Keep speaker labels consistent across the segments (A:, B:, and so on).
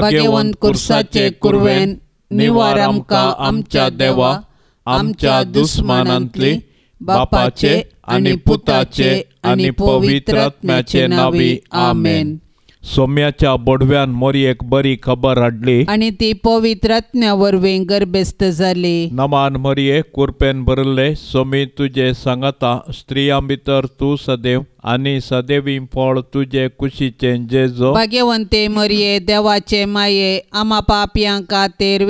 A: भाग्यवन कुरसाचे कुर्वेन निवार आमका आमच्या देवा
B: आमच्या दुस्मानांतली बापाचे आणि पुताचे आणि पवित्रात्म्याचे नावी आमेन सोम्याच्या बोडव्यान मोरी एक बरी खबर हाडली
A: आणि ती पवित्रात्म्या वेंगर बेस्त जाली नमान
B: मरिये कुरपेन भरले सोमी तुझे सांगता स्त्रिया भितर तू सदैव आणि सदैवी फळ तुझे कुशीचे जेजो
A: भाग्यवंते मरिये देवाचे माये आमा पापियांका तेर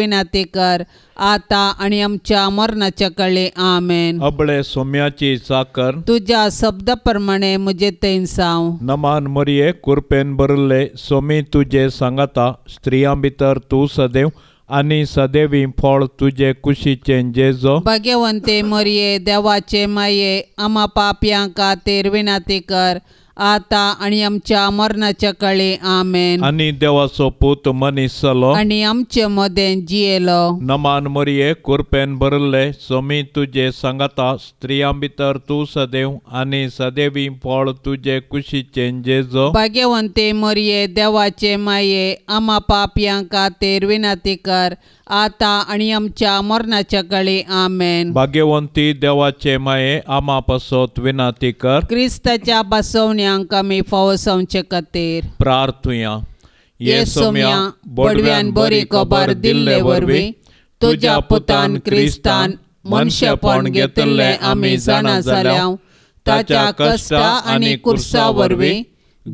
A: कर आता आणि आमच्या कळे आमेन
B: अबळे सोम्याची साकर
A: तुझ्या शब्द प्रमाणे मुझे तैन साव
B: नमान मरिये कुरपेन बरले सोमी तुझे सांगता स्त्रिया भितर तू सदैव आणि सदैवी फळ तुझे कुशीचे जेजो
A: भगवंते मरिये देवाचे माये आमा पापयांका का ते कर आता आणि आमच्या अमरनाच्या काळी आमेन
B: आणि देवाचो पूत मनीस सलो आणि
A: आमचे मदें जियेलो
B: नमान मोरये कुरपेन भरले सोमी तुझे सांगता स्त्रियां भितर तू सदैव आणि सदैवी फळ तुजे कुशीचे जेजो
A: भाग्यवंते मरिये देवाचे माये आमा पापयांक खातीर विनाती कर आता आणि आमच्या मरणाच्या काळी आमेन
B: भाग्यवंती देवाचे माये आमा पासत कर
A: क्रिस्ताच्या बसवण्यांक आमी फावसावचे खातीर
B: प्रार्थुया येसोम्या बडव्यान बरी कबार दिल्ले वरवीं
A: तुज्या पुतान क्रिस्तान मनशेपण घेतले आमी जाणा जाल्या ताच्या कष्टा आनी कुर्सा वरवीं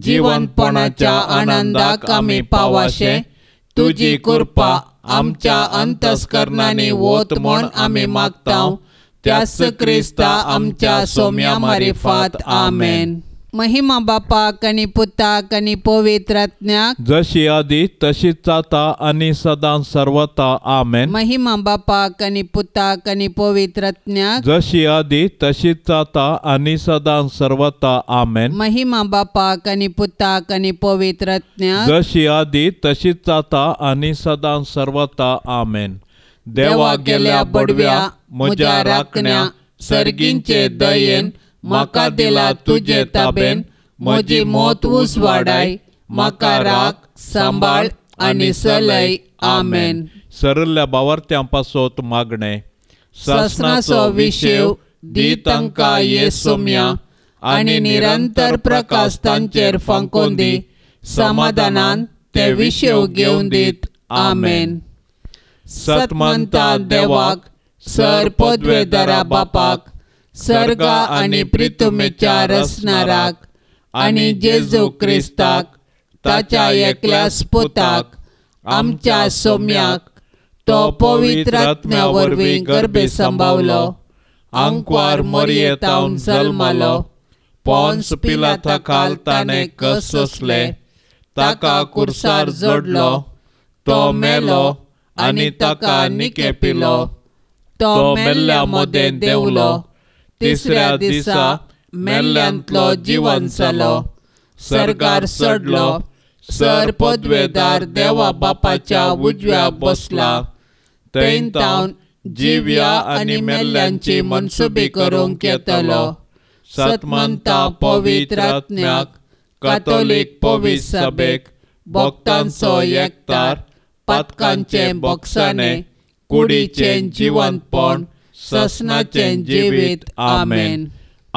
A: जिवनपणाच्या आनंदाक आमी पावाशे
C: तुजी कृपा आमच्या अंतस्करणाने होत म्हण आम्ही
B: मागता त्याच क्रिस्ता आमच्या सोम्या मारिफात आमेन
A: महिमा बापा कणी पुता कणी पवित्र
B: जशी आधी तशी जाता आणि सदा सर्वता आमेन
A: महिमा बापा कनी पुता कणी पवित्र
B: जशी आधी तशी जाता आणि सदा सर्वता आमेन
A: महिमा बापा कणी पुता कणी पवित्र
B: जशी आधी तशी जाता आणि सदा सर्वता आमेन देवा गेल्या बडव्या
A: मुजा राखण्या सर्गींचे दयेन मका दिला तुझे ताबेन म्हजी मोत उस वाडाय म्हाका राग सांबाळ आणि सलय आमेन
B: सरल्या बावार्थ्यांपासोत मागणे ससनाचो विशेव दी तांकां ये सोम्या आणि
A: निरंतर प्रकाश तांचेर फांकोन दी समाधानान ते विशेव घेवन दीत आमेन सतमंता देवाक सर पदवेदारा बापाक सर्ग आणि प्रितुमेच्या रसनाराक आणि जेजू क्रिस्ताक ताच्या एकल्या स्पुताक आमच्या सोम्याक तो पवित्र आत्म्या वरवीं गर्भे
C: सांबावलो आंकवार मरियेतावन जल्मालो पॉन्स पिला खाल ताणें कस सोसले ताका कुर्सार जोडलो तो मेलो आनी ताका निके पिलो तो मेल्ल्या मोदें देवलो तिसऱ्या दिसा मेल्ल्यांतलो जालो सरकार सडलो सर पदवेदार देवा बापाच्या उजव्या बसला थंय तावन जिव्या आनी मेल्ल्यांची मनसुबी करूंक येतलो सतमंता पवित्र रत्न्याक कातोलीक पवी सभेक भक्तांचो एकतार पातकांचे बक्षाने कुडीचे जिवंतपण
B: ससनाचे जेवेत आमेन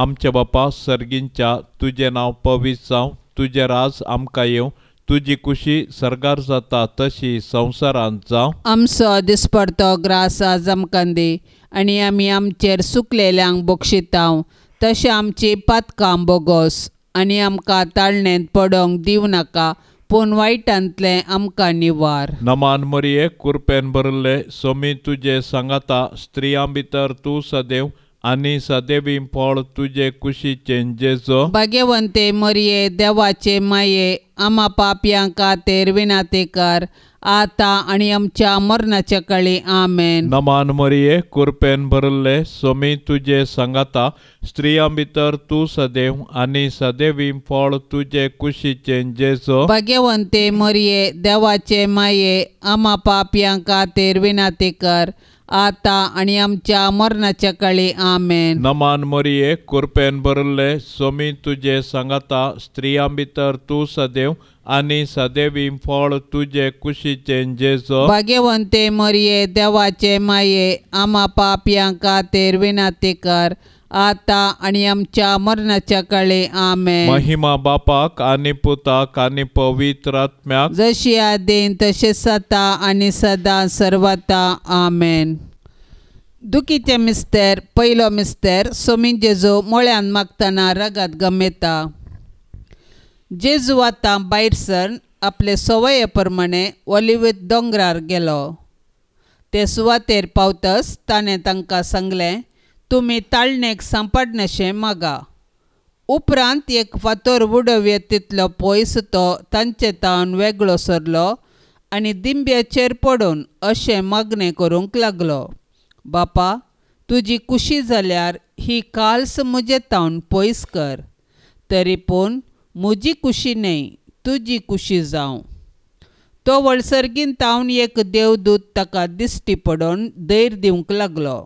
B: आमच्या बापा सर्गींच्या तुझे नाव पवित जावं तुझे राज आमकां येवं तुजी कुशी सरगार जाता तशी संवसारांत जावं
A: आमचो दिसपडतो ग्रास आज आमकां दी आनी आमी आमचेर सुकलेल्यांक बोक्षितांव तशें आमची पातकां बोगोस आनी आमकां ताळणेंत पडोंक दिवं नाका पूण वाईटांतले आमकां निवार
B: नमान मरिये कुरपेन भरले सोमी तुजे सांगाता स्त्रियां भितर तूं सदैव आनी सदैवी फळ तुजे कुशीचे जेजो
A: भाग्यवंते मरिये देवाचे माये आमा पाप्यां कातेर विनातेकार आता आणि आमच्या मरणाच्या काळी आमेन
B: नमान मरिये कुरपेन भरले सोमी तुझे सांगाता स्त्रिया भितर तू सदैव आणि सदैवी फळ तुझे कुशीचे जेजो
A: भाग्यवंते मरिये देवाचे माये आमा पापियां तेरविना विनाती कर आता आणि आमच्या मरणाच्या काळी आमेन
B: नमान मरिये कुरपेन भरले सोमी तुझे सांगाता स्त्रियां भितर तू सदैव आणि सदैवी फळ तुझे कुशीचे जेजो
A: भाग्यवंते मरिये देवाचे माये आमा पापयांका तेर विनाती कर आता आणि आमच्या मरणाच्या काळे आमे महिमा
B: बापाक आणि पुताक आणि पवित्र आत्म्या
A: जशी आदेन तसे सता आणि सदा सर्वता आमेन दुखीचे मिस्तर पयलो मिस्तर सोमीन जेजू मोळ्यान मागताना रगात गमेता जेजू आता भायर सर आपले सवये प्रमाणे ऑलिवेत दोंगरार गेलो ते सुवातेर पावतस ताणें तांकां सांगलें तुमी ताळणेक सांपाडणेशें मागा उपरांत एक फातोर उडव्य तितलो पयस तो तांचे तावन वेगळो सरलो आनी दिंब्याचेर पडून अशें मागणें करूंक लागलो बापा तुजी कुशी जाल्यार ही काल्स म्हजे तावन पयस कर तरी पूण म्हजी कुशी न्हय तुजी कुशी जावं तो वळसर्गीन तावन एक देवदूत ताका दिश्टी पडून धैर दिवंक लागलो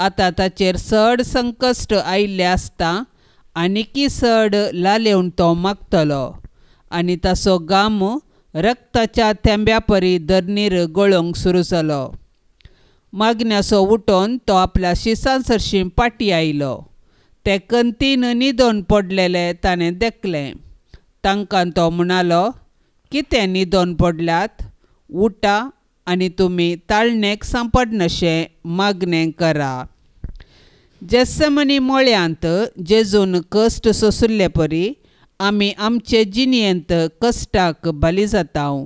A: आता ताचेर सड संकश्ट आयिल्ले आसता आनीकी सड लालेवन तो मागतलो आनी ताचो गाम रक्ताच्या थेंब्या परी दर्नीर गळोवंक सुरू जालो मागण्यासो उठोन तो आपल्या शिसां सरशी पाटी आयलो ते कंतीन न्हिदोन पडलेले ताणें देखलें तांकां तो म्हणालो कितें न्हिदोन पडल्यात उटा आनी तुमी ताळणेक नशे मागणें करा जसमनी मोळ्यांत जेजून कष्ट सोसुल्ले परी आम्ही आमचे जिणयेंत कश्टाक बली जाताव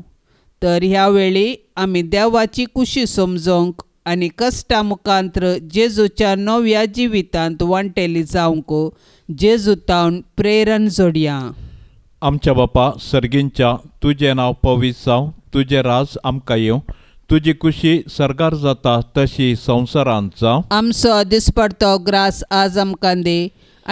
A: तर ह्या वेळी आम्ही देवाची कुशी समजोंक आणि कश्टा मुखांत्र जेजूच्या नव्या जिवितांत वांटेली जावंक तावन प्रेरण जोडया
B: आमच्या बापा सर्गींच्या तुजें नाव पवीत जावं तुजे राज आमकां येवं तुझी कुशी सरकार जाता तशी संसारांचा
A: आमचो दिसपडतो ग्रास आज आमकां आणि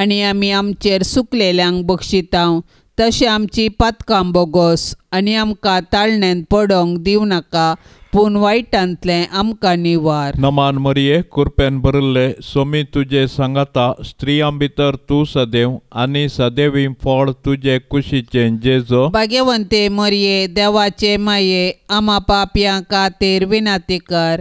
A: आम्ही आमी आमचेर सुकलेल्यांक बक्षितां तशी आमची पातकां बोगोस आणि आमकां ताळणेन पडोंक दिवं नाका पूण वायटांतले आमकां निवार
B: नमान मरिये कुरपेन भरिल्ले सोमी तुजे सांगाता स्त्रियां भितर तूं सदैव आनी सदैवी फळ तुजे कुशीचे जेजो
A: भाग्यवंते मरिये देवाचे माये आमा पापयां कातेर विनाती कर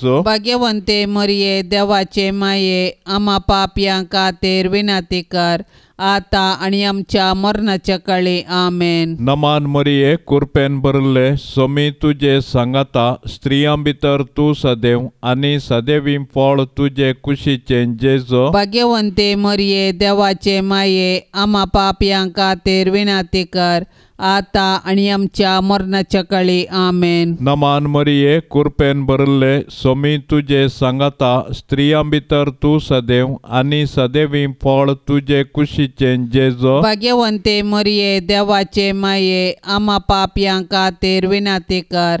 B: जो
A: भाग्यवंते मरिये देवाचे माये आमा पाप कातेर विनाती कर आता आणि आमच्या मरणाच्या काळी आमेन
B: नमान मरिये कुरपेन भरले समी तुझे सांगता स्त्रियां भितर तू सदैव आणि सदैवी फळ तुझे कुशीचे जेजो
A: भाग्यवंते मरिये देवाचे माये आमा पाप कातेर विनाती कर आता आणि आमच्या मरणाच्या काळी आमेन
B: नमान मरिये कुरपेन बरल्ले सोमी तुझे सांगता स्त्रियां भितर तू सदैव आणि सदैवी फळ तुझे कुशीचे जेजो
A: भाग्यवंते मरिये देवाचे माये आमा पापयांका तेर विनाते कर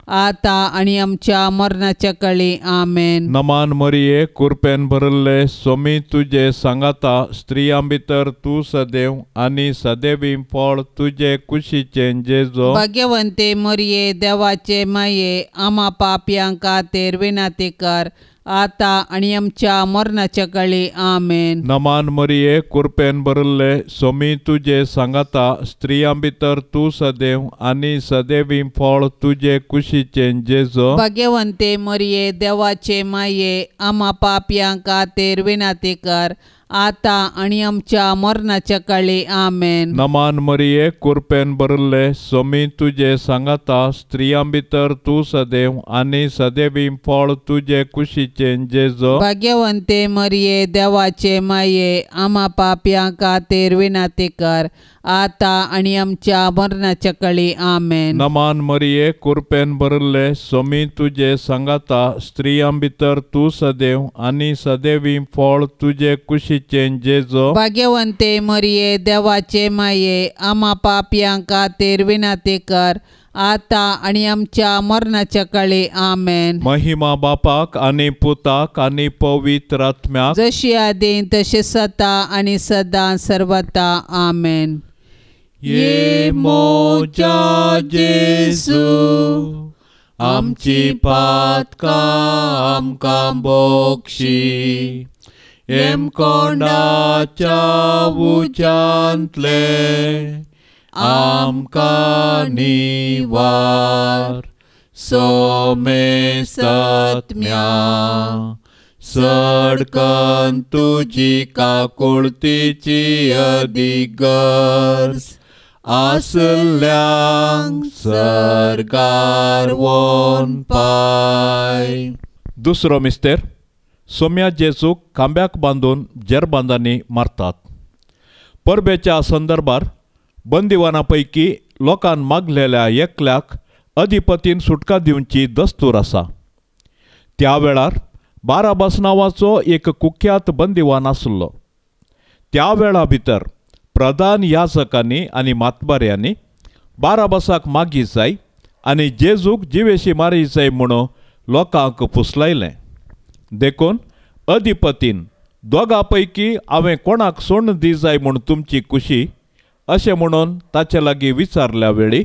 A: आता आणि आमच्या मरणाच्या काळी आमेन
B: नमान मरिये कुरपेन भरले स्वामी तुझे सांगाता स्त्रियां भितर तू सदैव आणि सदैवी फळ तुझे कुशीचे जेजो
A: भाग्यवंते मरिये देवाचे माये आमा पाप्यांका तेरविना ते कर आता आणि आमच्या मरणाच्या काळी आमेन
B: नमान मरिये कुरपेन बरल्ले सोमी तुझे सांगता स्त्रियां भितर तू सदैव आणि सदैवी फळ तुझे कुशीचे जेजो
A: भाग्यवंते मरिये देवाचे माये आमा पाप्यां खातीर विनाती कर आता आणि आमच्या मरणाच्या काळी आमेन
B: नमान मरिये कुरपेन बरले समी तुझे सांगता स्त्रियां भितर तू सदैव आणि सदैवी फळ तुझे कुशीचे जेज
A: भाग्यवंते मरिये देवाचे माये आमा पाप्या कातेर ते कर आता आणि आमच्या मरणाच्या कळी आमेन
B: नमान मरिये कुरपेन भरले सोमी तुझे सांगाता स्त्रियां भितर तू सदैव आणि सदैवी फळ तुझे कुशीचे जेजो
A: भाग्यवंते मरिये देवाचे माये आमा पापियांका तेरविना ते कर आता आणि आमच्या मरणाच्या कळी आमेन
B: महिमा बापाक आणि पुताक आणि पवित्र आत्म्या
A: जशी आदी तशे सता आणि सदा सर्वता आमेन ये
C: मोचा जेसू आमची पातकां आमकां बोक्षी एम कोंडाच्या उच्यांतले आमकां निवार सोमे सत्म्या सडकन तुजी काकुळतीची अधिगर्स
B: सरकार वन पाय दुसरो मिस्तेर सोम्या जेजूक खांब्याक बांदून जेरबांदांनी मारतात परबेच्या संदर्भात बंदिवानापैकी लोकांन मागलेल्या एकल्याक अधिपतीन सुटका दिवची दस्तूर आसा त्या वेळार बाराबास नांवाचो एक कुख्यात बंदिवान आसलो त्या वेळा भितर प्रधान याचकांनी आणि मातबाऱ्यांनी बाराबासाक मागी जाय आणि जेजूक जिवेशी मारी जाय म्हणून लोकांक फुसलायलें देखून अधिपतीन दोगा पैकी हांवें कोणाक सोडून दी जाय म्हूण तुमची खुशी अशें म्हणून ताचे लागीं विचारल्या वेळी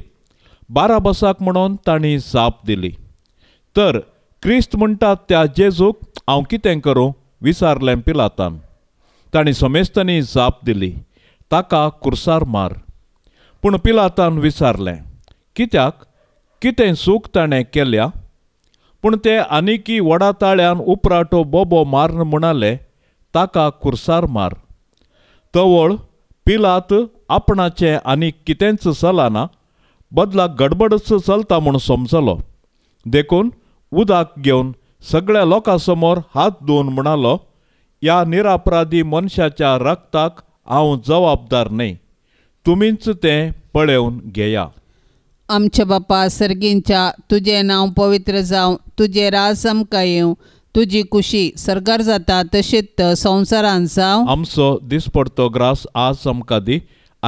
B: बाराबसाक म्हणून तांणी जाप दिली तर क्रिस्त म्हणटात त्या जेजूक हांव कितें करूं विचारलें पिलातान तांणी समेस्तनी जाप दिली ताका कुर्सार मार पूण पिलातान विचारलें कित्याक कितें सूख ताणें केल्या पूण ते आनीकी वडाताळ्यान ताळ्यान उपराटो बोबो मारन म्हणाले ताका खुर्सार मार तवळ पिलात आपणाचें आनी कितेंच चलना बदला गडबडच चलता म्हूण समजलो देखून उदक घेवन सगळ्या लोकां समोर हात धुवन म्हणालो ह्या निरापराधी मनशाच्या रक्ताक हांव जबाबदार न्हय तुमीच तें पळेवन घेया
A: आमच्या बापा सर्गींच्या तुजें नांव पवित्र जावं तुजे राज आमकां येवं तुजी खुशी सरकार जाता तशेंच संवसारान जावं
B: आमचो दिसपडतो ग्रास आज आमकां दी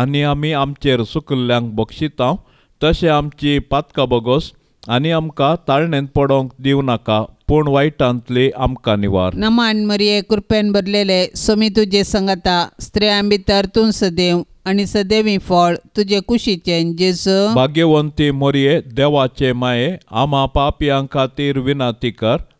B: आनी आमी आमचेर सुकल्ल्यांक बक्षितांव तशें आमची पातका बगोस आनी आमकां ताळणेंत पडोंक दिवं नाका पूण वायटांतले आमका निवार
A: नमान मरिये कृपेन भरलेले समी तुझे संगता स्त्रियां भितर तूं सदैव आणि सदैवी फळ तुझे कुशीचे जेस
B: भाग्यवंती मोरये देवाचे माये आमा पापियां खातीर विनाती कर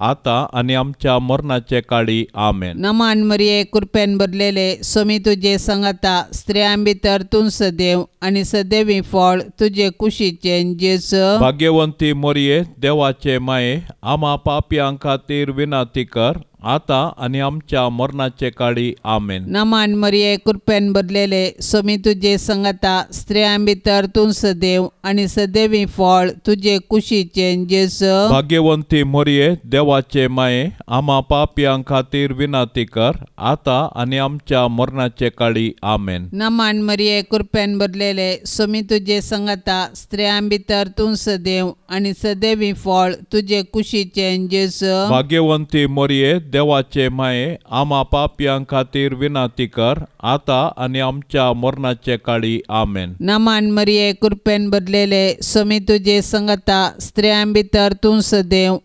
B: आता आणि आमच्या मरणाचे काळी आमेन
A: नमान मरिये कृपेन भरलेले सोमी तुझे संगता स्त्रियां भितर तू सदैव आणि सदैवी फळ तुझे कुशीचे जेस
B: भाग्यवंती मरिये देवाचे माये आमा पापियां खातीर विनाती कर आता आणि आमच्या मरणाचे काळी आमेन
A: नमान मरिये कृपेन बदलेले समी तुझे संगता स्त्रियां भितर तू सदैव आणि सदैवी फळ तुझे कुशीचे जेस
B: भाग्यवंती मरिये देवाचे माये आम्हा पापियां खातीर विनाती कर आता आणि आमच्या मरणाचे काळी आमेन
A: नमान मरिये कृपेन बदलेले समी तुझे संगता स्त्रियां भितर तू सदैव आणि सदैवी फळ तुझे कुशीचे जेस
B: भाग्यवंती मरिये देवाचे माये आमा पापयां खातीर विनाती कर आता आणि आमच्या मरणाचे काळी आमेन
A: नमान मरिये कृपेन बदलेले समी तुझे संगता स्त्रियां भितर तूं देव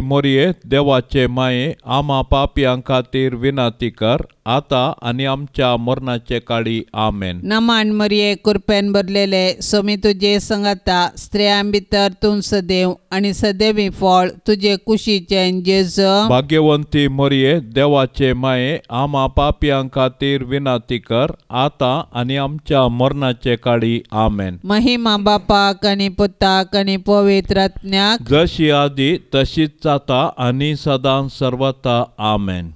B: मोरये देवाचे माये आमा खातीर विनाती कर आता आणि आमच्या मरणाचे काळी आमेन
A: नमान मरिये कृपेन भरलेले सोमी तुझे संगता स्त्रियां भितर तुम सदैव आणि सदैवी फळ तुझे कुशीचे जेज
B: भाग्यवंती मरिये देवाचे माये आमा पापयां खातीर विनाती कर आता आणि आमच्या मरणाचे काळी आमेन
A: महिमा बापा आणि पुता आणि पवित्र
B: जशी आदी तशीच जाता आणि सदां सर्वता आमेन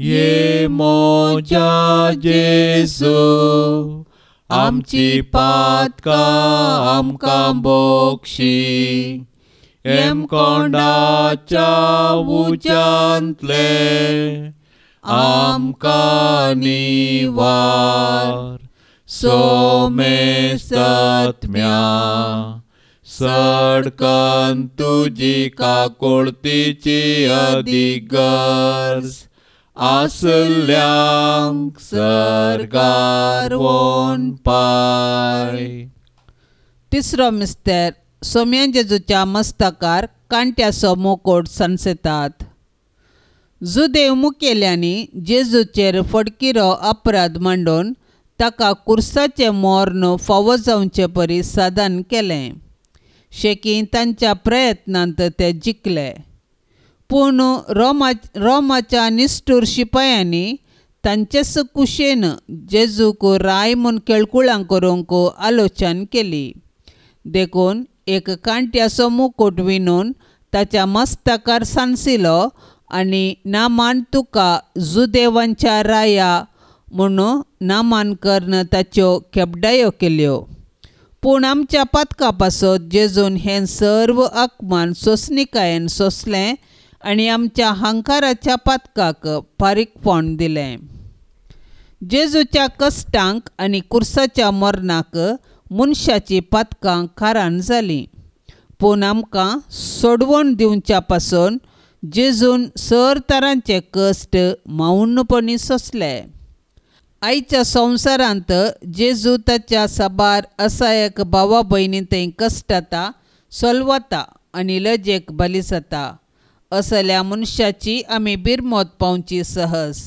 B: ये
C: मोजा जे सो आमची पातळा आमक बक्षी एमकॉडाच्या उज्यांत आमका नी वार सोमे सात्म्या सडक तुझी काकोळतीची आधी गर्स Aselang सरकारवोन पाय
A: तिसरो मिस्तेर सोम्या जेजूच्या मस्तकार कांट्याचो मोकोड सणसतात जुदेव मुखेल्यांनी जेजूचेर फडकिरो अपराध मांडून ताका कुर्साचे मोर्न फावो जावचे परी साधन केलें शेकी तांच्या प्रयत्नांत ते जिखले पूर्ण रोमा रोमाच्या निष्ठूर शिपायांनी तांचेच कुशेन जेजूक राय म्हूण केळकुळां करूंक आलोचन केली देखून एक कांट्याचो मुकूट विणून ताच्या मस्तकार सांसिलो आनी नामान तुका जुदेवांच्या राया म्हूण नामानकरन ताच्यो खेपडायो केल्यो पूण आमच्या पदकापासून जेजून हें सर्व आकमान सोसनिकायेन सोसलें आणि आमच्या हांकाराच्या पातकाक फारीक फोंड दिलें जेजूच्या कश्टांक आणि कुर्साच्या मरणाक मनशाची पातकां खाराण जालीं पूण आमकां सोडवण दिवच्या पासून जेजून सर तरांचे कश्ट माऊनपणी सोसले आयच्या संवसारांत जेजू ताच्या साबार असहाय्यक भावा भयणी थंय कश्ट जाता सोलवता आणि लजेक बली जाता असल्या मनशाची आमी बिरमोत पावची सहज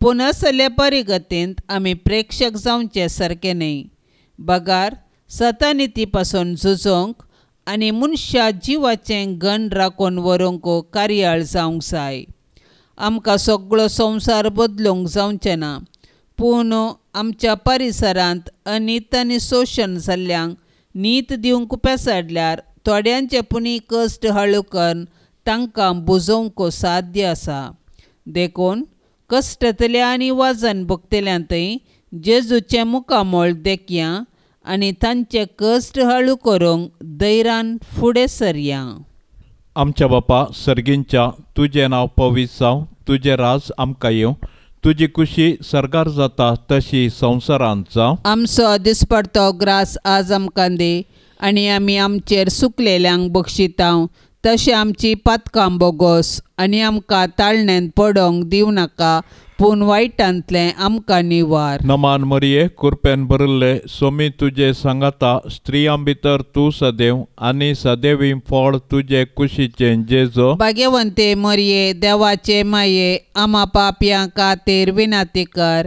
A: पूण असले परिगतींत आमी प्रेक्षक जावचे सारके न्हय बगार सतनिती पासून झुजोंक आनी मनशा जिवाचें गण राखून वरूंक कार्याळ जावंक जाय आमकां सगळो संवसार बदलूंक जावचें ना पूण आमच्या परिसरांत अनित आनी शोशण जाल्ल्यांक नीत दिवंक पेसाडल्यार थोड्यांचे पुणी कश्ट करून तांकां बुजोवंक साध्य आसा देखून कश्टतल्या आनी वाजन भोगतल्यां थंय जेजूचें मुखामोळ देखया आनी तांचे कश्ट हळू करूंक दैरान फुडें सरया
B: आमच्या बापा सर्गींच्या तुजें नांव पवीत जावं तुजें राज आमकां येवं तुजी खुशी सरकार जाता तशी संवसारांत जावं
A: आमचो दिसपडतो ग्रास आज आमकां दे आनी आमी आमचेर सुकलेल्यांक बक्षितांव तशें आमची पातकां बोगोस आनी आमकां ताळण्यान पडोंक दिवं नाका पूण वायटांतलें आमकां निवार
B: नमान मरये कुरपेन भरल्ले सोमी तुजे सांगाता स्त्रियां भितर तूं सदैव आनी सदैवी फळ तुजे कुशीचे जेजो
A: भाग्यवंते मरये देवाचे माये आमा पापयां खातीर विनाती कर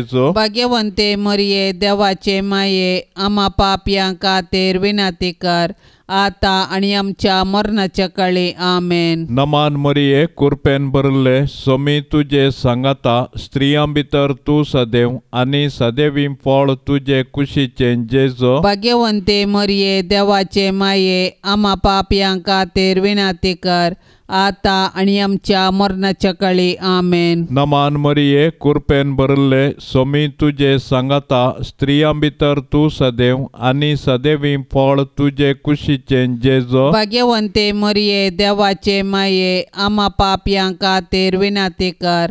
B: येवजेचो
A: भाग्यवंते मरिये देवाचे माये आमा पाप का तेर विनाती कर आता आणि आमच्या मरणाच्या काळी आमेन
B: नमान मरिये कुरपेन भरले समी तुझे सांगता स्त्रियां भितर तू सदैव आणि सदैवी फळ तुझे कुशीचे जेजो
A: भाग्यवंते मरिये देवाचे माये आमा पाप का तेर विनाती कर आता आणि आमच्या मरणाच्या काळी आमेन
B: नमान मरिये कुरपेन बरल्ले सोमी तुझे सांगता स्त्रियां भितर तू सदैव आणि सदैवी फळ तुझे कुशीचे जेजो भाग्यवंते
A: मरिये देवाचे माये आमा पापयांका कातेर विनाते कर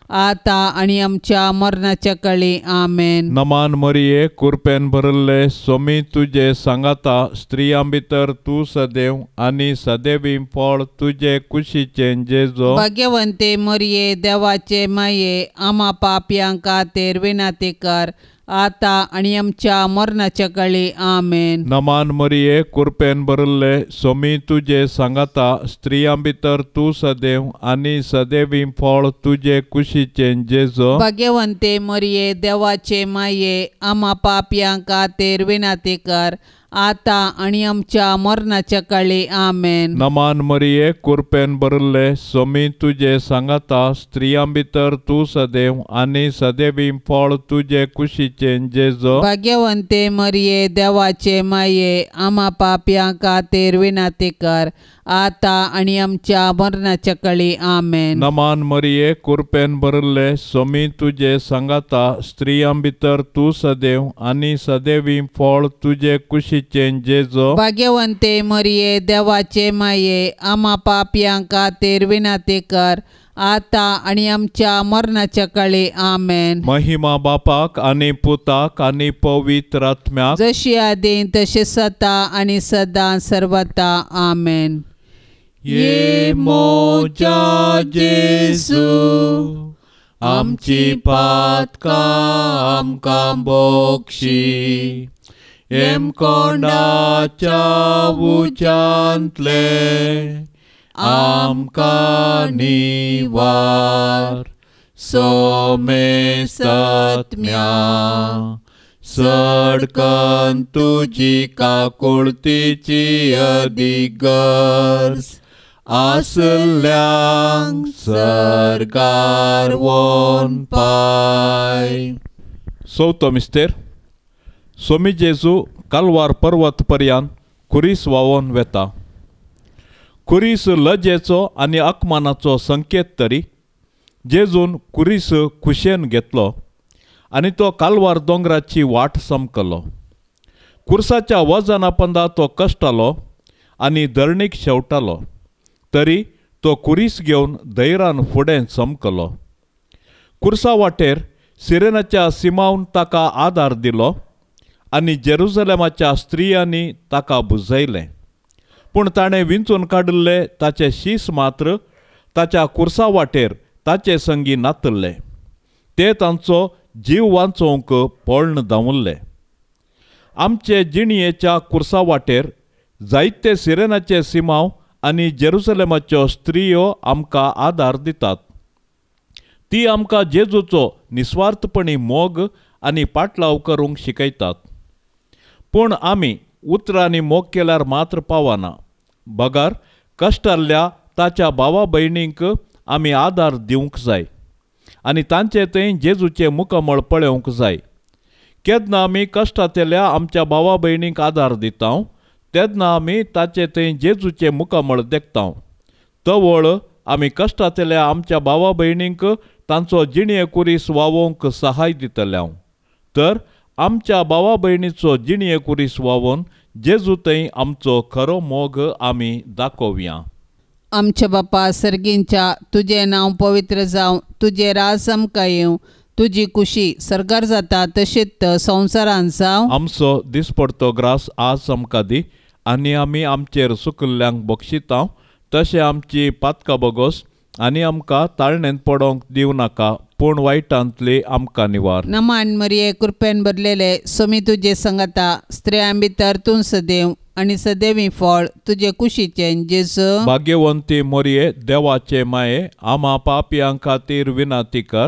A: आता आणि आमच्या मरणाच्या कळी आमेन
B: नमान मरिये कुरपेन भरले स्वामी तुझे सांगाता स्त्रियां भितर तू सदैव आणि सदैवी फळ तुझे कुशीचे जेजो
A: भाग्यवंते मरिये देवाचे माये आमा पाप्यांका तेर कर आता आणि आमच्या मरणाच्या काळी आमेन
B: नमान मरिये कुरपेन बरल्ले, सोमी तुझे सांगता स्त्रियां भितर तू सदैव आणि सदैवी फळ तुझे कुशीचे जेजो
A: भाग्यवंते मरिये देवाचे माये आमा पाप्यां तेर विनाते कर आता आणि आमच्या मरणाच्या काळी आमेन
B: नमान मरिये कुरपेन बरले सोमी तुझे सांगता स्त्रियां भितर तू सदैव आणि सदैवी फळ तुझे कुशीचे जेजो
A: भाग्यवंते मरिये देवाचे माये आमा पाप्या कातेर विनाती कर आता आणि आमच्या मरणाच्या कळी आमेन
B: नमान मरिये कुरपेन भरले सोमी तुझे सांगाता स्त्रियां भितर तू सदैव आणि सदैवी फळ तुझे कुशीचे जेजो
A: भाग्यवंते मरिये देवाचे माये आमा पाप्यांका तेरविना ते कर आता आणि आमच्या मरणाच्या कळे आमेन
B: महिमा बापाक आणि पुताक आणि पवित्रात्म्या
A: जशी आदी तसे सता आणि सदा सर्वता आमेन ये
C: मोचा जेसू आमची पातकां आमकां बोक्षी एमकोंडाच्या आम आमकां निवार सोमे सत्म्या सडकन तुजी काकुळतीची अधिगर्स
B: सरकार वन पाय चौथं मिस्टेर स्वामी जेजू कालवार पर्वत पर्यान कुरीस वावोन वेता कुरीस लजेचो आणि अकमानाचो संकेत तरी जेजून कुरीस खुशेन घेतलो आणि तो कालवार दोंगराची वाट समकलो कुरसाच्या वजना पंदा तो कष्टालो आणि धरणीक शेवटालो तरी तो कुरीस घेऊन धैरान फुडें चमकलो कुर्सा वाटेर सिरेनाच्या सिमावन ताका आदार दिलो आनी जेरुजलेमाच्या स्त्रियांनी ताका बुजयलें पूण ताणें विंचून काडिल्ले ताचे शीस मात्र ताच्या कुर्सा वाटेर ताचे संगी नातल्ले ते तांचो जीव वांचोवंक पळण दवरले आमचे जिणयेच्या कुर्सा वाटेर जायते सिरेनाचे सिमाव आणि जेरुसलेमाच्यो स्त्रियो आमकां आदार दितात ती आमकां जेजूचो निस्वार्थपणी मोग आनी पाटलाव करूंक शिकयतात पूण आमी उतरांनी मोग केल्यार मात्र पावना कश्ट कश्टाल्ल्या ताच्या भावा भयणींक आमी आदार दिवंक जाय आनी तांचे थंय जेजूचें मुकमळ पळोवंक जाय केन्ना आमी कश्टांतल्या आमच्या भावा भयणींक आदार दितां तेन्ना आम्ही ताचे थंय जेजूचे मुकामळ देखतांव तवळ आम्ही कश्टांतल्या आमच्या भावा भयणींक तांचो जिणे कुरीस वावोवंक सहाय हांव तर आमच्या भावा भयणीचो जिणे कुरीस वावोन जेजू थंय आमचो खरो मोग आमी दाखोवया
A: आमच्या बापा सर्गींच्या तुझे नाव पवित्र जावं तुझे राज आमकां येवं तुजी खुशी सरकार जाता तशेंच संवसारान जावं
B: आमचो दिसपडतो ग्रास आज आमकां दी आनी आमी आमचेर सुकल्ल्यांक बक्षितां तशें आमची पातका बगोस आनी आमकां ताळणेन पडोंक नाका पूण वायटांतली आमकां निवार
A: नमान मरिये कृपेन भरलेले सोमी तुजे संगता स्त्रियां भितर तूं सदैव आणि सदैवी फळ तुजे कुशीचे जेस
B: भाग्यवंती मोरये देवाचे माये आमा पापयां खातीर विनाती कर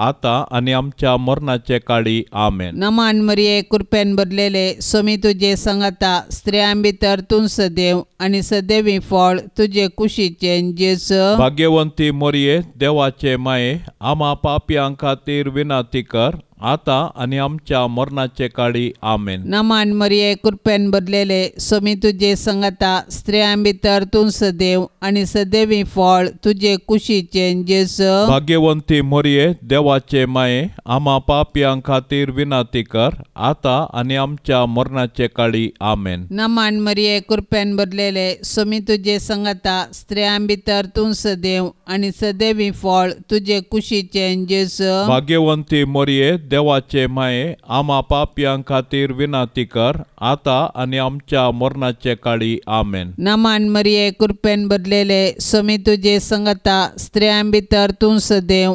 B: आता आणि आमच्या मरणाचे काळी आमेन
A: नमान मरिये कृपेन भरलेले सोमी तुझे सांगाता स्त्रियां भितर तू सदैव आणि सदैवी फळ तुझे कुशीचे जेस
B: भाग्यवंती मरिये देवाचे माये आमा पापयां खातीर विनाती कर आता आणि आमच्या मरणाचे काळी आमेन
A: नमान मरिये कृपेन बदलेले समी तुझे संगता स्त्रिया भितर तू सदैव आणि सदैवी फळ तुझे कुशीचे जेस
B: भाग्यवंती मरिये देवाचे माये आम्हा पापियां खातीर विनाती कर आता आणि आमच्या मरणाचे काळी आमेन
A: नमान मरिये कृपेन बदलेले समी तुझे संगता स्त्रिया भितर तू सदैव आणि सदैवी फळ तुझे कुशीचे जेस
B: भाग्यवंती मरिये देवाचे माये आमा पापयां खातीर विनंती कर आता आणि आमच्या मरणाचे काळी आमेन
A: नमान मरिये कृपेन बदलेले समी तुझे संगता स्त्रियां भितर तुंस सदैव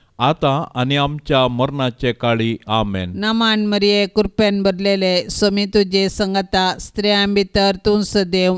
B: आता आणि आमच्या मरणाचे काळी आमेन
A: नमान मरिये कृपेन भरलेले स्वामी तुझे संगता स्त्रियां भितर तूं देव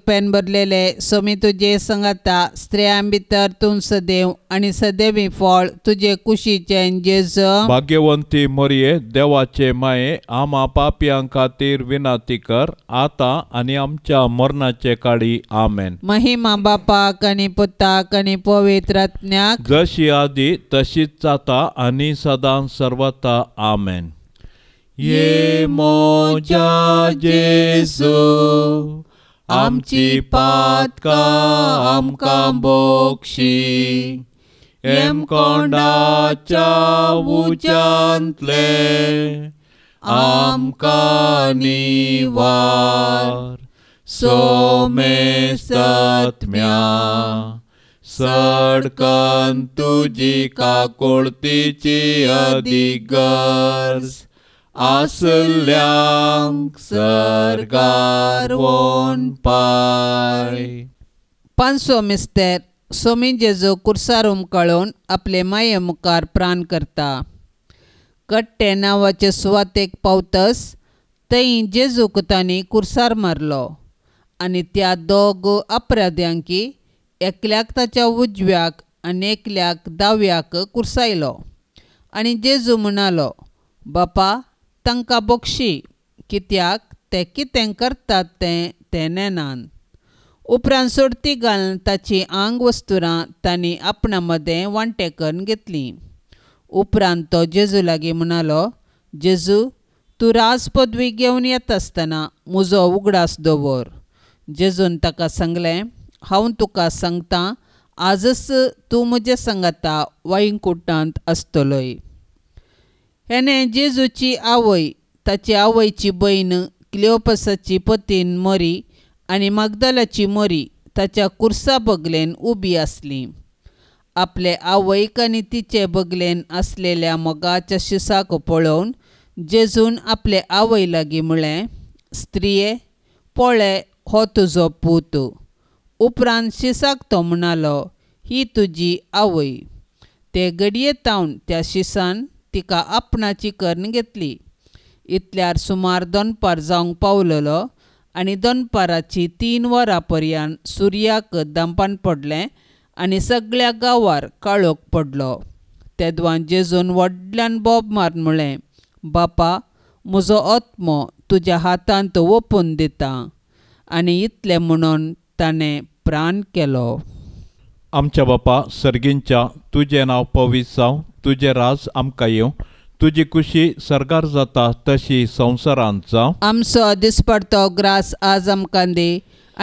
A: कृपेन भरलेले सोमी तुजे संगता स्त्रियां भितर तूं सदैव आणि सदैव फळ तुजे कुशीचे जेज
B: भाग्यवंती मोरये देवाचे माये आमा पापयां खातीर विनाती कर आता आणि आमच्या मरणाचे काळी आमेन
A: महिमा बापाक आनी पुताक आनी पवित्रात्म्याक
B: जशी आदी तशीच जाता आणि सदां सर्वता आमेन ये
C: मोजा जेसू आमची पातका आमकां बोक्षी कोंडाच्या उच्यांतले वार निवार सोमे सत्म्या सडकान तुजी काकुळतीची अधिगर्स सरकार वोन पाय
A: पांचसो मिस्तेर सोमी जेजो कुर्सार उमकळून आपले माये मुखार प्राण करता कट्टे नांवाचे सुवातेक पावतस थंय जेजूक तांणी कुर्सार मारलो आनी त्या दोग अपराध्यांकी एकल्याक ताच्या उजव्याक आनी एकल्याक दाव्याक कुर्सायलो आनी जेजू म्हणालो बापा तांकां बक्षी कित्याक ते कितें करतात तें ते नेनान उपरांत सोडती घालून ताची आंग वस्तुरां तांणी आपणा मदें वांटे करून घेतलीं उपरांत तो जेजू लागीं म्हणालो जेजू तूं राज पदवी घेवन येता आसतना म्हजो उगडास दवर जेजून ताका सांगलें हांव तुका सांगतां आजच तूं म्हजे सांगाता वायंकुटांत आसतलोय हेणे जेजूची आवय ताची आवयची भयण क्लिओपसाची पतीन मरी आणि मगदलाची मरी त्याच्या कुर्सा बगलेन उबी असली आपले आवयक आणि तिचे बगलेन असलेल्या मगाच्या शिसाक पळोवन जेजून आपले आवय लागी म्हळें स्त्रिये पळय हो तुजो पूत उपरांत शिसाक तो म्हणालो ही तुजी आवय ते घडये तावन त्या शिसान तिका आपणाची कर्ण घेतली इतल्यार सुमार दनपार जावंक पावललो आनी दनपाराची तीन वरां पर्यंत सुर्याक दंपान पडलें आनी सगळ्या गांवार काळोख पडलो तेदवान जेजून व्हडल्यान बॉब मार म्हळें बापा म्हजो आत्मो तुज्या हातांत ओपून दिता आनी इतलें म्हणून ताणें प्राण केलो
B: आमच्या बापा सर्गींच्या तुझे नाव पवी जावं तुझे राज आमकां येवं तुझी खुशी सरकार जाता तशी संवसारांत जावं
A: आमचो दिसपडतो ग्रास आज आमकां दे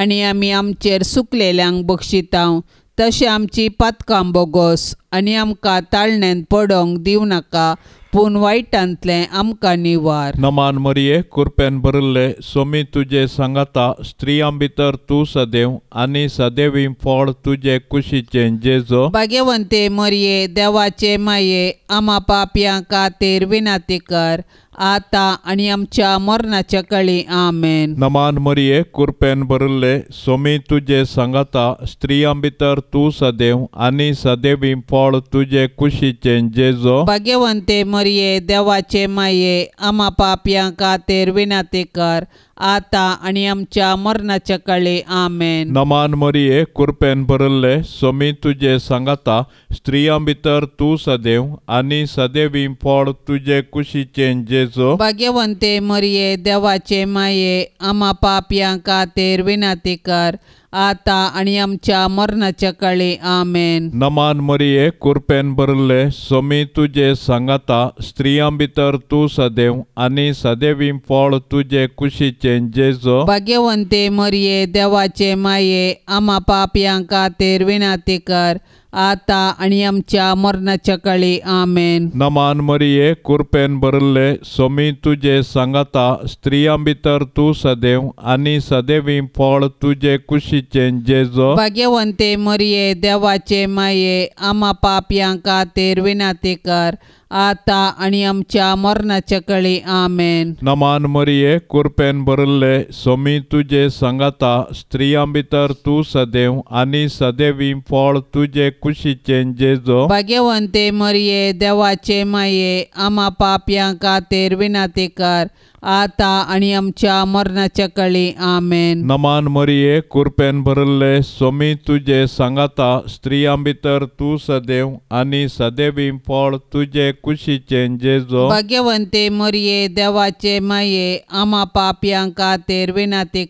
A: आणि आमी आमचेर सुकलेल्यांक बक्षितांव तशें आमची पातकां बोगोस आनी आमकां ताळणेन पडोंक दिवं नाका पूण वायटांतलें आमकां निवार
B: नमान मरिये कृपेन भरले सोमी तुजे सांगाता स्त्रियां भितर तूं सदैव आनी सदैवी फळ तुजे कुशीचे जेजो
A: भाग्यवंते मरिये देवाचे माये आमा पापयां खातीर विनाती कर आता आणि आमच्या मरणाच्या कळी आमेन
B: नमान मरिये कृपेन भरले सोमी तुजे सांगाता स्त्रियां भितर तूं सदैव आनी सदैवी फळ तुजे कुशीचे जेजो
A: भाग्यवंते मरिये ये देवाचे माये आमा पापयां खातीर विनंती कर आता आणि आमच्या मरणाच्या कळी आमेन
B: नमान मरिये कुरपेन भरल्ले स्वामी तुजे सांगाता स्त्रियां भितर तू सदैव आणि सदैवी फळ तुजे कुशीचे जेजो
A: भाग्यवंते मरिये देवाचे माये आमा पापयां खातीर विनंती कर आता आणि आमच्या मरणाच्या काळी आमेन
B: नमान मरिये कुरपेन बरले समी तुझे सांगता स्त्रियां भितर तू सदैव आणि सदैवी फळ तुझे कुशीचे जेजो
A: भाग्यवंते मरिये देवाचे माये आमा पापयां कातेर विनाती कर आता आणि आमच्या मरणाच्या काळी आमेन
B: नमान मरिये कुरपेन बरले सोमी तुझे सांगता स्त्रियां भितर तू सदैव आणि सदैवी फळ तुझे कुशीचे जेजो
A: भाग्यवंते मरिये देवाचे माये आमा पाप्यां तेर विनाते कर आता आणि आमच्या मरणाच्या कळी आमेन
B: नमान मरिये कुरपेन बरल्ले सोमी तुझे सांगता स्त्रियां भितर तू सदैव आणि सदैवी फळ तुझे कुशीचे जेजो
A: भाग्यवंते मरिये देवाचे माये आमा पापयां खातीर विनाती कर आता आणि आमच्या मरणाच्या काळी आमेन
B: नमान मरिये कुरपेन भरले स्वामी तुझे सांगाता स्त्रियां भितर तू सदैव आणि सदैवी फळ तुझे कुशीचे जेजो
A: भाग्यवंते मरिये देवाचे माये आमा पाप्यांका तेर ते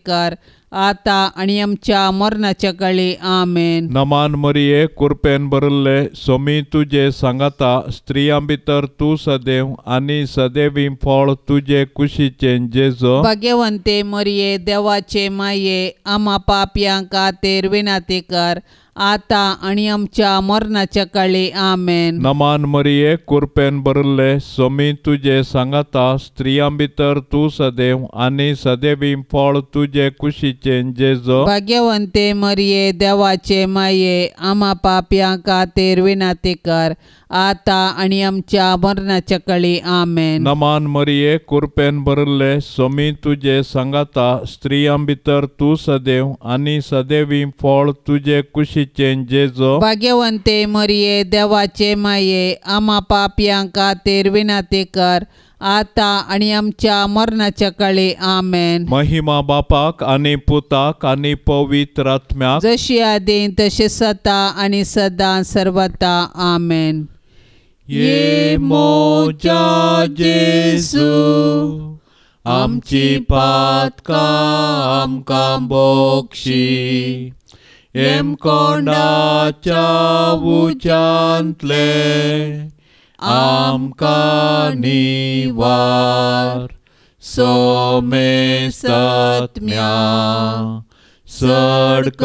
A: आता आणि आमच्या मरणाच्या काळी आमेन
B: नमान मरिये कुरपेन बरल्ले सोमी तुझे सांगता स्त्रियां भितर तू सदैव आणि सदैवी फळ तुझे कुशीचे जेजो
A: भाग्यवंते मरिये देवाचे माये आमा पाप्यां कातेर विनाती कर आता आणि आमच्या मरणाच्या काळी आमेन
B: नमान मरिये कुरपेन बरले सोमी तुझे सांगता स्त्रियां भितर तू सदैव आणि सदैव फळ तुझे कुशीचे जेजो
A: भाग्यवंते मरिये देवाचे माये आमा पाप्या कातेर ते कर आता आणि आमच्या मरणाच्या कळी आमेन
B: नमान मरिये कुरपेन भरले सोमी तुझे सांगाता स्त्रियां भितर तू सदैव आणि सदैवी फळ तुझे कुशीचे जेजो
A: भाग्यवंते मरिये देवाचे माये आमा पापियां खातीर विनाती कर आता आणि आमच्या मरणाच्या कळे आमेन
B: महिमा बापाक आणि पुताक आणि पवित्र आत्म्या
A: जशी आदी तशी सता आणि सदा सर्वता आमेन ये
C: मोच्या जेसू आमची पात कामका बक्षी एम कोणाच्या उच्यांत आमका नी सो समे सातम्या सडक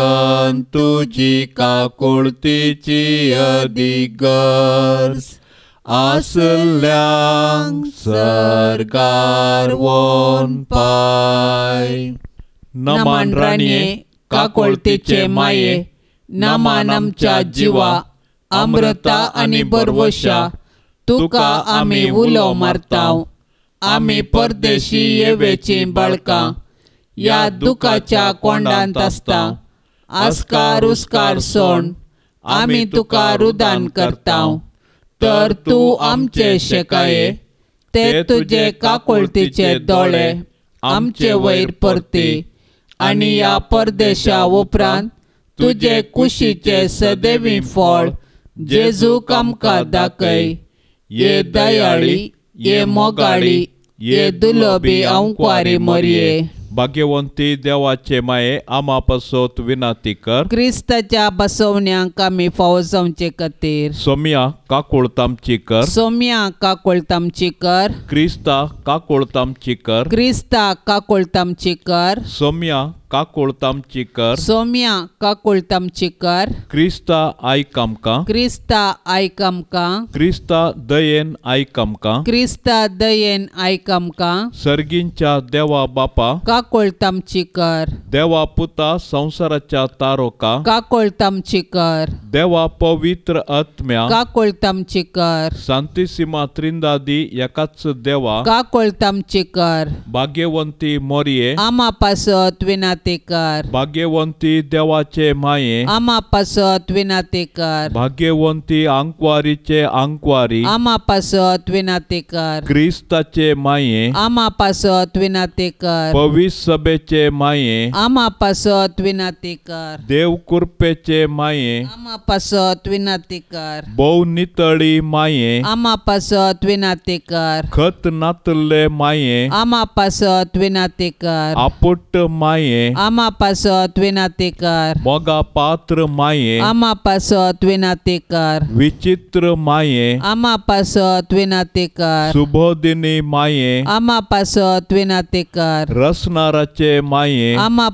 C: तुझी काकुळतेची अभि गस आसल्यां Sergar won
A: पाय Naman राणी काकोळतेचे माये नामान आमच्या जीवा अमृता आणि बरवशा तुका आम्ही उलो मारताव आम्ही परदेशी येवेची बळका या दुखाच्या कोंडांत असता आस्कार उसकार सोण आम्ही तुका रुदान करताव तर तू आमचे शेकाये ते तुझे काकोळतीचे दोळे आमचे वैर परती आणि या परदेशा उपरांत तुझे कुशीचे सदैवी फळ जेजू कामकार दाखय ये दयाळी ये मोगाळी ये दुलबी अंकवारी
B: मरिये भाग्यवंती देवाचे माये आमा पासोत विनाती कर
A: क्रिस्ताच्या बसवण्यांक आमी फावो खातीर
B: सोम्या काकोळ तामची कर
A: सोम्या काकोळ तामची कर
B: क्रिस्ता काकोळ तामची कर
A: क्रिस्ता काकोळ तामची कर
B: सोम्या का चिकर
A: सोम्या चिकर
B: क्रिस्ता आय का
A: क्रिस्ता आय का
B: क्रिस्ता दयेन आय का
A: क्रिस्ता दयेन आय आमकां
B: सर्गींच्या देवा बापा
A: का चिकर
B: देवा पुता संसाराच्या तारोका
A: चिकर
B: देवा पवित्र आत्म्या
A: काकोळतामचीकर
B: शांतीसीमा त्रिंदादी एकाच देवा का चिकर भाग्यवंती मोरये आमा
A: पासत विनात विनंती
B: भाग्यवंती देवाचे माये
A: आमा विनंती
B: भाग्यवंती अंकवारीचे अंकवारी
A: आमापासत विनंती
B: क्रिस्ताचे माये
A: आमा विनंती कर
B: सभेचे माये
A: आमा विनंती
B: देव कृपेचे माये
A: आमा विनंती कर
B: बहु नितळी माये आमा विनंती खत नातले माये
A: आमा विनंती कर
B: आपुट माये
A: ama pasot विनातेकर पात्र पात्र
B: माये ama
A: विनातेकर
B: विचित्र माये
A: ama pasot विनातेकर
B: सुबोधिनी माये
A: ama pasot विनातेकर
B: रसनाराचे माये ama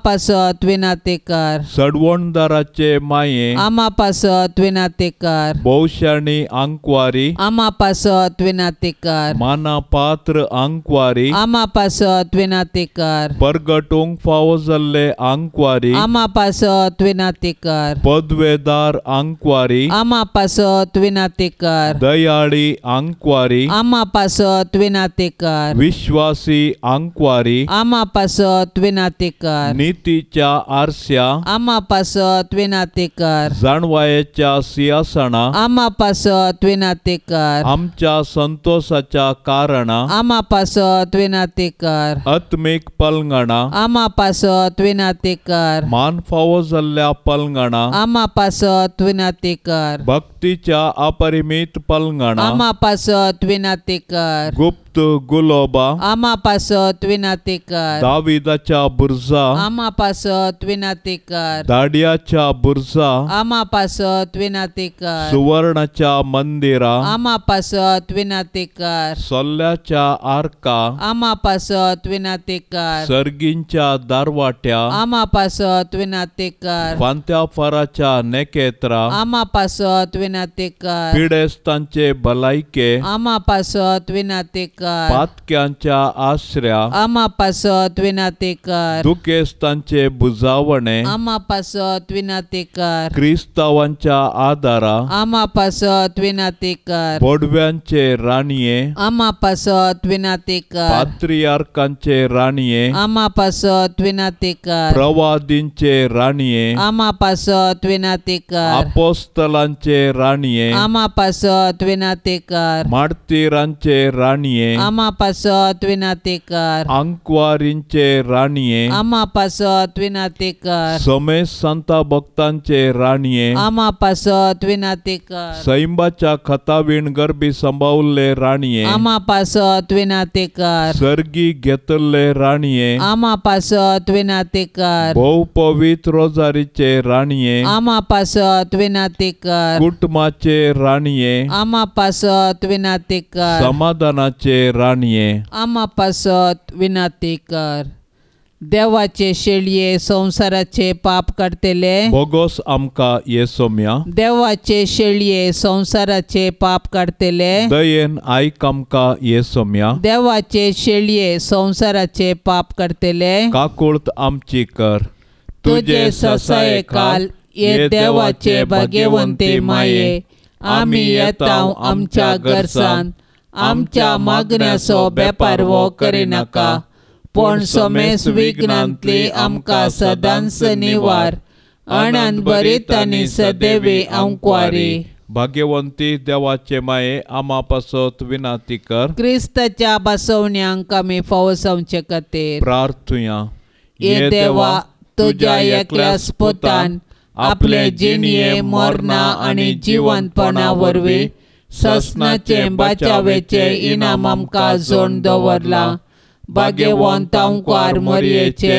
A: विनातेकर
B: सडवणदाराचे माये आमा
A: pasot विनातेकर
B: बहुशाणी अंकवारी
A: आमा pasot विनातेकर
B: माना पात्र अंकवारी आमापास
A: pasot विनातेकर
B: परगटोंग फावज अंकवारी
A: आम्हापासत विनातिकार
B: पदवेदार अंकवारी
A: आम्हापास विनातिकार
B: दयाळी अंक्वारी
A: आम्हापासना
B: विश्वासी नीतीच्या आम्हापासनाच्या आरशा
A: आम्हापासत विनातकार
B: जाणवायाच्या सियासना
A: आम्हात विनातिकार आमच्या
B: संतोषाच्या कारणा
A: आम्हापासनात
B: आत्मिक पलंगणा
A: आम्हापासत त्विनाते कर
B: मान फावो जाल्ल्या पलंगणा
A: आमा पासत कर
B: भक्त भक्तीच्या अपरिमित पलंगणा
A: आमापासत विनाते कर
B: गुप्त गुलोबा
A: आमापासत विनाते कर
B: दाविदाच्या बुरजा
A: आमापासत विनाते कर
B: दाडियाच्या बुरजा सुवर्णाच्या मंदिरा
A: आमापासत विनाते कर
B: सल्ल्याच्या आरका
A: आमापासत विनाते कर
B: सर्गींच्या दारवाट्या
A: आमापासत विनाते कर
B: पांत्या फराच्या नेकेत्रा
A: आमापासत विनातेकर
B: पिडेस्तांचे भलायके
A: आमापासत विनातेकर
B: पातक्यांच्या आश्रया
A: आमापासत विनातेकर
B: दुखेस्तांचे बुजावणे
A: आमापासत विनातेकर
B: क्रिस्तावांच्या आधारा
A: आमापासत विनातेकर
B: बोडव्यांचे राणीये
A: आमापासत विनातेकर
B: पात्रियार्कांचे राणीये
A: आमापासत विनातेकर
B: प्रवादींचे राणीये
A: आमापासत विनातेकर
B: अपोस्तलांचे राणीये ஆமா
A: பசோ துவினாத்தேக்கர்
B: மாடுத்தீராஞ்சே ராணியே
A: ஆமா பசோ துவினாத்தேக்கர்
B: अंकवारींचे राणीये
A: आमा पासो तुविनातेकर
B: समेश संता भक्तांचे राणीये
A: आमा पासो तुविनातेकर
B: सैंबाच्या खतावीण गर्भी सांबावले राणीये आमा
A: पासो तुविनातेकर
B: स्वर्गी घेतल्ले राणीये
A: आमा पासो तुविनातेकर भोव
B: पवित्र रोजारीचे राणीये
A: आमा पासो
B: कुट संभ्रमाचे राणीये
A: आम्हा पासत विनाते कर
B: समाधानाचे राणीये
A: आम्हा पासत विनाते कर देवाचे शेळये संसाराचे पाप करतले
B: बोगोस आमका ये सोम्या
A: देवाचे शेळये संसाराचे पाप करतेले
B: दयेन आयक आमका ये सोम्या
A: देवाचे शेळये संसाराचे पाप करतले
B: काकुळत आमची कर तुझे ससाय काल ये देवाचे भाग्यवंते माये
A: आमी येता आमच्या घरसान आमच्या मागण्याचो बेपार वो करिनाका पूण सोमेस विघ्नांतली आमकां सदांच निवार अणान बरीत आनी सदैवी अंकवारी
B: भाग्यवंती देवाचे माये आमा पासत विनाती कर
A: क्रिस्तच्या बसवण्यांक आमी फवसवचे खातीर
B: प्रार्थुया
A: ये देवा तुज्या एकल्या स्पुतान आपले जिनिये मरना आणि जीवनपणा वरवी ससनाचे बचावेचे इनाम आमकां जोण दवरला बागेवंतांकार मरयेचे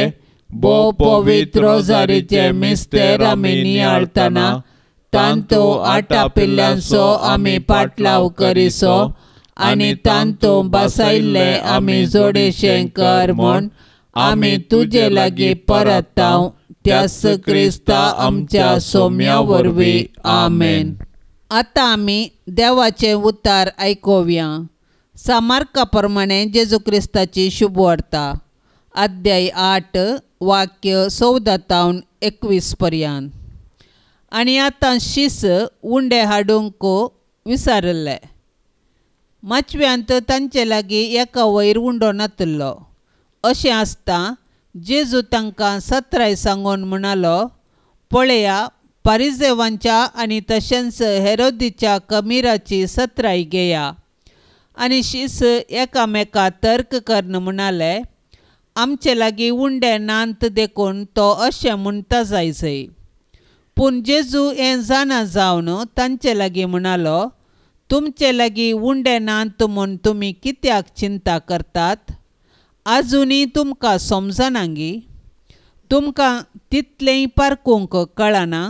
A: बो पवित्र जारीचे मिस्तेर आमी नियाळतना तांतो आटा पिल्ल्यांचो आमी पाटलाव करीसो आनी तांतो बसयल्ले आमी जोडेशें कर म्हूण आमी तुजे लागीं परत त्यास क्रिस्ता आमच्या वरवी आमेन आता आम्ही देवाचे उतार ऐकूया सामार्का प्रमाणे जेजू क्रिस्ताची शुभवार्ता अध्याय आठ वाक्य चौदातावन एकवीस पर्यंत आणि आतां शीस उंडे हाडूंक विसारले माचव्यांत तांचे लागीं एका वयर उंडो नातलो अशें आसता जेजू तांकां सत्राय सांगून म्हणालो पळया पारिजेवांच्या आनी तशेंच हेरोदीच्या कमिराची सत्राय घेया आनी शिस एकामेका तर्क कर्न म्हणाले आमचे लागीं उंडे नांत देखून तो अशें म्हणटा जायसय पूण जेजू हें जाणा जावन तांचे लागीं म्हणालो तुमचे लागीं उंडे नांत म्हूण तुमी कित्याक चिंता करतात आजुनी तुमकां गी तुमकां तितलेंय पारकूंक कळना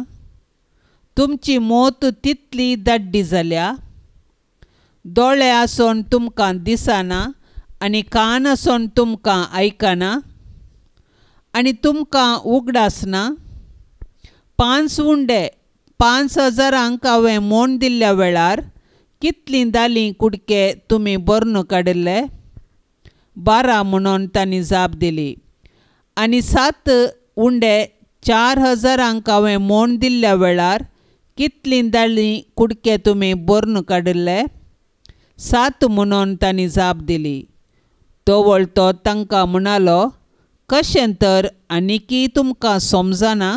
A: तुमची मोत तितली दाड्डी जाल्या दोळे आसून तुमकां दिसना आनी कान आसून तुमकां ऐकना आनी तुमकां उगडासना पांच उंडे पांच हजारांक हांवें मोण दिल्ल्या वेळार कितलीं दालीं कुडके तुमी बरून काडिल्ले बारा म्हणून तांणी जाप दिली आनी सात उंडे चार हजारांक हांवें मोण दिल्ल्या वेळार कितलीं दाळीं कुडके तुमी बर्न काडिल्ले सात म्हणून तांणी जाप दिली तो वळतो तांकां म्हणालो कशें तर की तुमकां समजना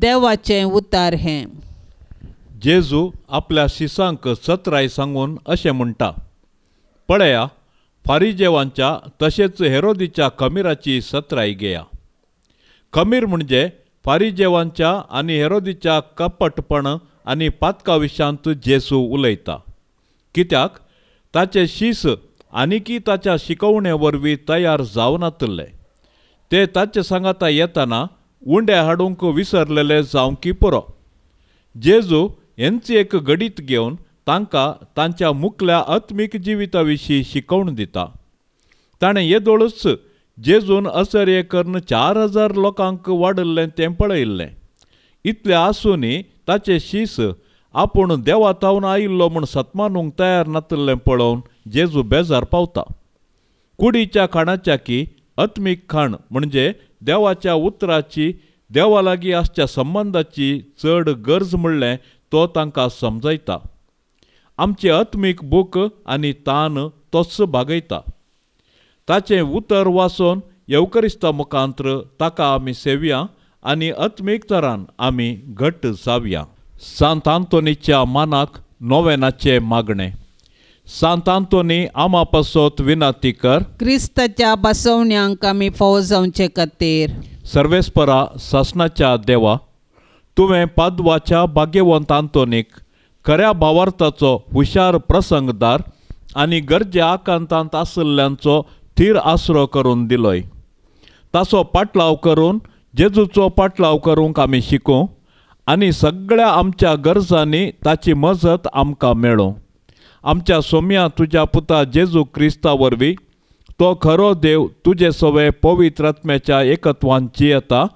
A: देवाचें उतार हें
B: जेजू आपल्या शिसांक सतराय सांगून अशें म्हणटा पळया फारिजेवांच्या तसेच हेरोदीच्या कमीराची सत्राई गेया खमीर म्हणजे फारिजेवांच्या आणि हेरोदीच्या कपटपण आणि पातकाविशांत जेसू उलयता कित्याक ताचे शीस आणि ताच्या शिकवणे वरवीं तयार जावनातले ते ताचे सांगाता येताना उंडे हाडूंक विसरलेले जावंकी पुरो जेजू यांची एक गडीत घेऊन तांकां तांच्या मुखल्या आत्मीक विषयी शिकवण दिता ताणें येदोळच जेजून असर्य कर्न चार हजार लोकांक वाडिल्लें तें पळयिल्लें इतलें ताचे ताचें शीस आपूण तावन आयिल्लो म्हूण सत्मानूंक तयार नातल्लें पळोवन जेजू बेजार पावता कुडीच्या खाणाच्या की आत्मीक खाण म्हणजे देवाच्या उतराची देवा लागीं आसच्या संबंदाची चड गरज म्हणलें तो तांकां समजयता आमचे आत्मीक बोक आनी तान तस्स भागयता ताचे उतर वासोन येवकरिस्ता मुखांत्र ताका आमी सेवया आनी आत्मीक तरान आमी घट्ट जाव्या सांत आंतोनीच्या मानाक नोवेनाचें मागणे सांत आंतोनी आमा पासोत विनाती कर
A: क्रिस्ताच्या बसवण्यांक आमी फावो जावचे खातीर
B: सर्वेस्परा सासनाच्या देवा तुवें पादवाच्या भाग्यवंत आंतोनीक खऱ्या भावार्थाचो हुशार प्रसंगदार आनी गरजे आकांतांत आसल्ल्यांचो थीर आसरो करून दिलोय ताचो पाटलाव करून जेजूचो पाटलाव करूंक आमी शिकूं आनी सगळ्या आमच्या गरजांनी ताची मजत आमकां मेळो आमच्या सोम्या तुज्या पुता जेजू क्रिस्ता वरवीं तो खरो देव तुजे सवय पवित्र एकत्वांची येता जियेता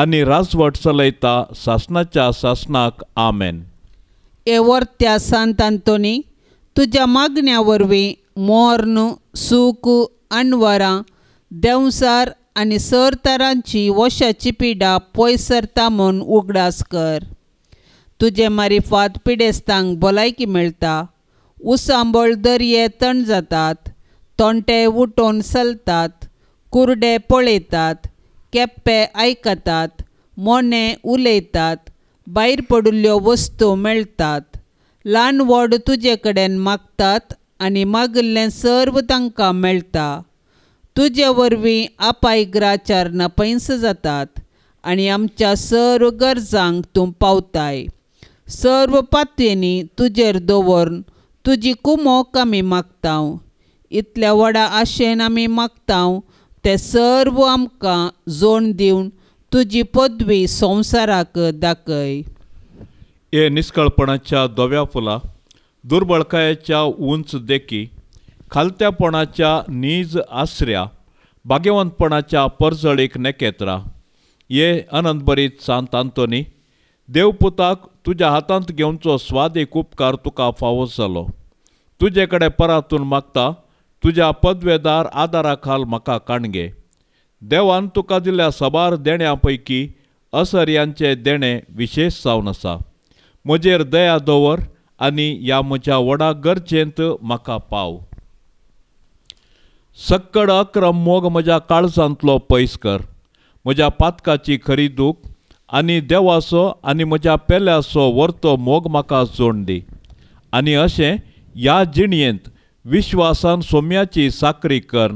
B: आनी राजवट चलयता सासनाच्या सासनाक आमेन
A: एवर्त्या त्या ಅಂತೋನಿ तुज्या ಮಗ್ನ್ಯ मोर्न सूक अनवरां देंवसार आणि सर तरांची वशाची पिडा पोयसरता म्हणून उगडास कर तुजे मारिफात पिडेस्तांक भलायकी मेळटा उसांबळ दर्ये तण जातात तोंटे उठोन सलतात, कुरडे पळयतात केप्पे आयकतात मोने उलयतात भायर पडिल्ल्यो वस्तू मेळटात ल्हान व्हड तुजे कडेन मागतात आनी मागिल्लें सर्व तांकां मेळटा तुजे वरवीं ग्राचार नपैंस जातात आनी आमच्या सर्व गरजांक तूं पावताय सर्व पातयेनी तुजेर दवरून तुजी कुमोक आमी मागतांव इतल्या व्हडा आशेन आमी मागतांव ते सर्व आमकां जोण दिवन तुजी पदवी संसाराक दाखय
B: हे निस्कळपणाच्या दव्या फुला दुर्बळकायाच्या उंच देखी खालत्यापणाच्या नीज आसऱ्या भाग्यवंतपणाच्या परजळीक नेकेत्रा ये आनंदभरीत सांत आंतोनी देवपुताक तुझ्या हातांत घेवचो स्वादीक उपकार तुका फावो जालो तुजे कडेन परातून मागता तुज्या पदवेदार आदारा खाल म्हाका काणगे देवान तुका दिल्या सबार देण्यापैकी पैकी देणे देणें विशेष जावन आसा म्हजेर दया दवर आनी ह्या म्हज्या वडा गरजेंत म्हाका पाव सक्कड अक्रम मोग म्हज्या काळजांतलो पयस कर म्हज्या पातकाची खरी दूख आनी देवाचो आनी म्हज्या पेल्याचो व्हरतो मोग म्हाका जोड दी आनी अशें ह्या जिणयेंत विश्वासान सोम्याची साकरी कर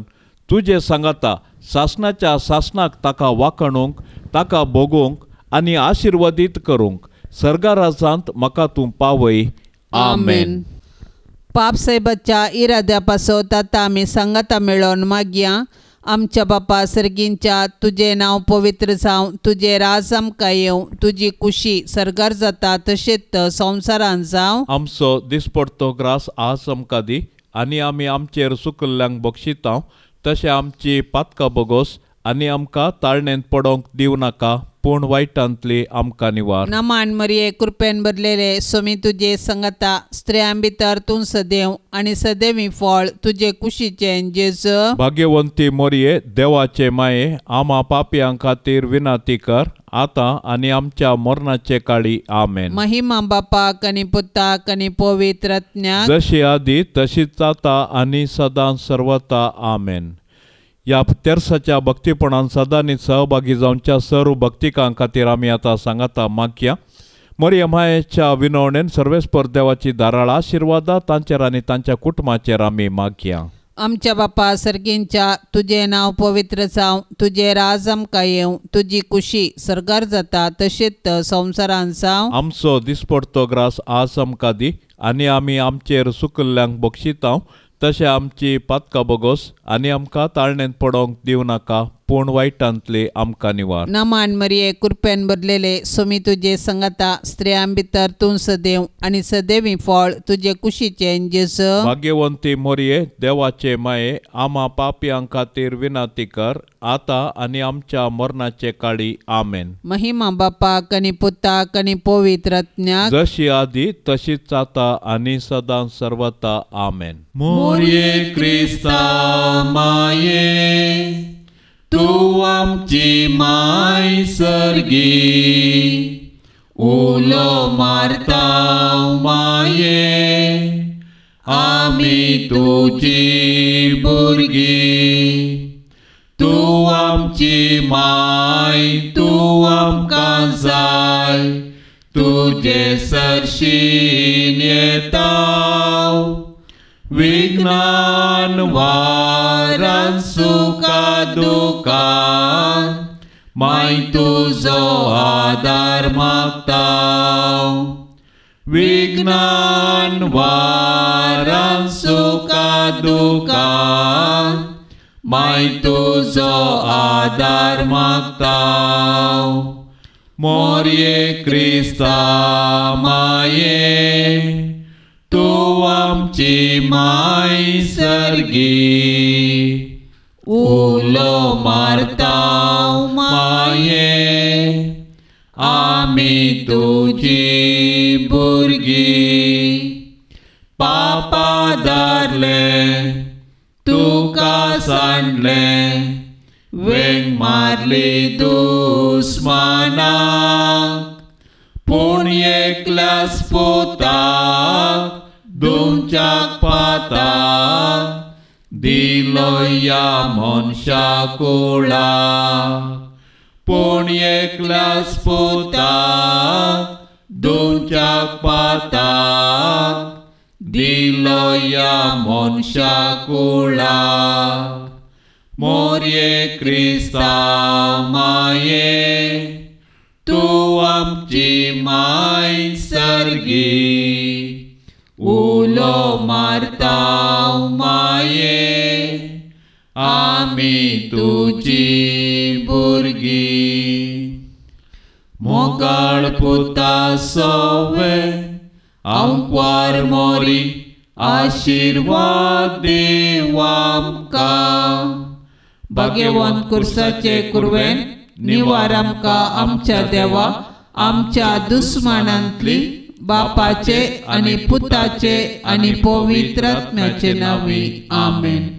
B: तुजें सांगाता शासनाच्या शासनाक ताका वाखणूंक ताका भोगूंक आनी आशिर्वादीत करूंक सरकारासांत म्हाका तूं पावय आमेन
A: पाप साहेबाच्या इराद्या पासो ताता आमी संगता मेळोन मागया आमच्या बापा सर्गींच्या तुजें नांव पवित्र जावं तुजे राज आमकां येवं तुजी खुशी सरगार जाता तशेंच संवसारान जावं
B: आमचो दिसपडतो ग्रास आज आमकां दी आनी आमी आमचेर सुकल्ल्यांक बक्षितां तशें आमची पातकां बोगोस आनी आमकां ताळणेंत पडोंक दिवं नाका वाईट अंतली आमका निवार
A: नमान मरिये कृपेन बदलेले सोमी तुजे संगता स्त्रियां भितर तूं सदेव आनी फळ तुजे कुशीचे जेस
B: भाग्यवंती मोरये देवाचे माये आमा पापयां खातीर विनाती कर आता आणि आमच्या मरणाचे काळी आमेन
A: महिमा बापा कनी पुताक पवित्र पवित्रज्ञा
B: जशी आधी तशीच आता आणि सदा सर्वता आमेन या तेरसाच्या भक्तीपणान सदांनी सहभागी जावच्या सर्व भक्तिकां खातीर आमी आतां सांगाता मागया मरियमायेच्या विनवणेन सर्वेस्पर देवाची दाराळ आशिर्वादा तांचेर आनी तांच्या कुटुंबाचेर आमी मागया
A: आमच्या बापा सर्गींच्या तुझे नाव पवित्र जावं तुझे राज आमकां येवं तुजी खुशी सरगार जाता तशेंच संवसारान जावं
B: आमचो दिसपडतो ग्रास आज आमकां दी आनी आमी आमचेर सुकल्ल्यांक बक्षितांव तशें आमची पातका बोगोस आनी आमकां ताळणेंत पडोंक दिवं नाका पूण वायटांतले आमका निवार
A: नमान मरिये कुरपेन बदलेले सोमी तुजे संगता स्त्रियां भितर तूं सदैव आणि सदेवी फळ तुजे कुशीचे जेस
B: भाग्यवंती मोरये देवाचे माये आमा पापी खातीर विनाती कर आता आणि आमच्या मरणाचे काळी आमेन
A: महिमा बापा आनी कनी आनी ज्ञा
B: जशी आदी तशीच चाता आणि सदा सर्वता आमेन मोरये क्रिस्ता माये
C: तू आमची माय सर्गी उलो मारता माये आमी तुजी भुरगी तू आमची माय तू आमकां जाय तुजे सरशीन येता विज्ञान सुका dukkha mai tuzo adharmak tau vignan varam sukha dukkha mai tuzo adharmak tau morye krista maye tuam cimai sergi भुरगी पापा तू तुका सांडले वेंग मारली दुस्माना पूण एकल्यास पोताक तुमच्याक पाता दिलो या मनशा कोळा Punyeklah sputak Duncak patak Diloya monsyakula e, Krista maye Tuam cimai sergi Ulo martau e, Ami tuci सोवे अंक्वार मोरी
A: आशीर्वाद देवामका भगवान कुर्साचे कुर्वेन निवार आमकां आमच्या देवा आमच्या दुस्मानांतली बापाचे आणि पुताचे आणि पवित्रात्म्याचे नावी आमेन